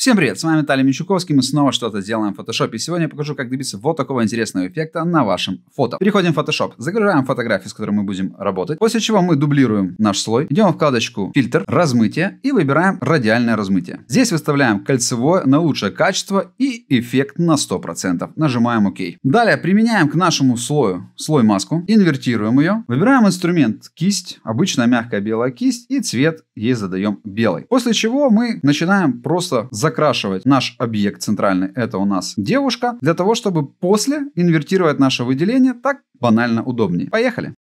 Всем привет, с вами Талия Мичуковский, мы снова что-то делаем в Photoshop, и сегодня я покажу, как добиться вот такого интересного эффекта на вашем фото. Переходим в Photoshop, загружаем фотографию, с которой мы будем работать, после чего мы дублируем наш слой, идем в вкладочку «Фильтр», «Размытие» и выбираем «Радиальное размытие». Здесь выставляем кольцевое на лучшее качество и эффект на 100%, нажимаем «Ок». Далее применяем к нашему слою слой маску, инвертируем ее, выбираем инструмент «Кисть», обычная мягкая белая кисть и цвет ей задаем белый. После чего мы начинаем просто закрывать закрашивать наш объект центральный, это у нас девушка, для того, чтобы после инвертировать наше выделение так банально удобнее. Поехали!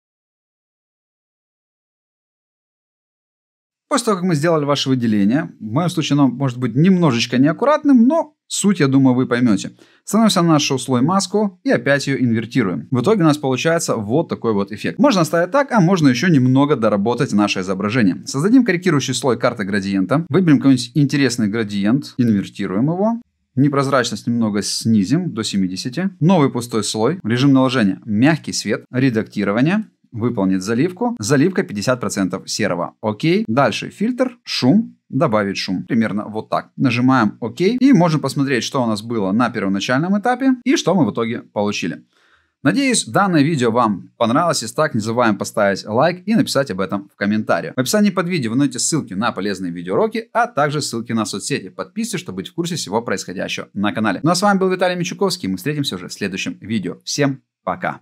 После того, как мы сделали ваше выделение, в моем случае оно может быть немножечко неаккуратным, но суть, я думаю, вы поймете. Становимся на нашу слой маску и опять ее инвертируем. В итоге у нас получается вот такой вот эффект. Можно оставить так, а можно еще немного доработать наше изображение. Создадим корректирующий слой карты градиента, выберем какой-нибудь интересный градиент, инвертируем его. Непрозрачность немного снизим до 70. Новый пустой слой. Режим наложения. Мягкий свет. Редактирование выполнить заливку. Заливка 50% серого. Окей. Дальше фильтр, шум, добавить шум. Примерно вот так. Нажимаем ОК и можем посмотреть, что у нас было на первоначальном этапе и что мы в итоге получили. Надеюсь, данное видео вам понравилось. Если так, не забываем поставить лайк и написать об этом в комментариях. В описании под видео вы найдете ссылки на полезные видеоуроки, а также ссылки на соцсети. Подписывайтесь, чтобы быть в курсе всего происходящего на канале. Ну а с вами был Виталий Мичуковский. Мы встретимся уже в следующем видео. Всем пока!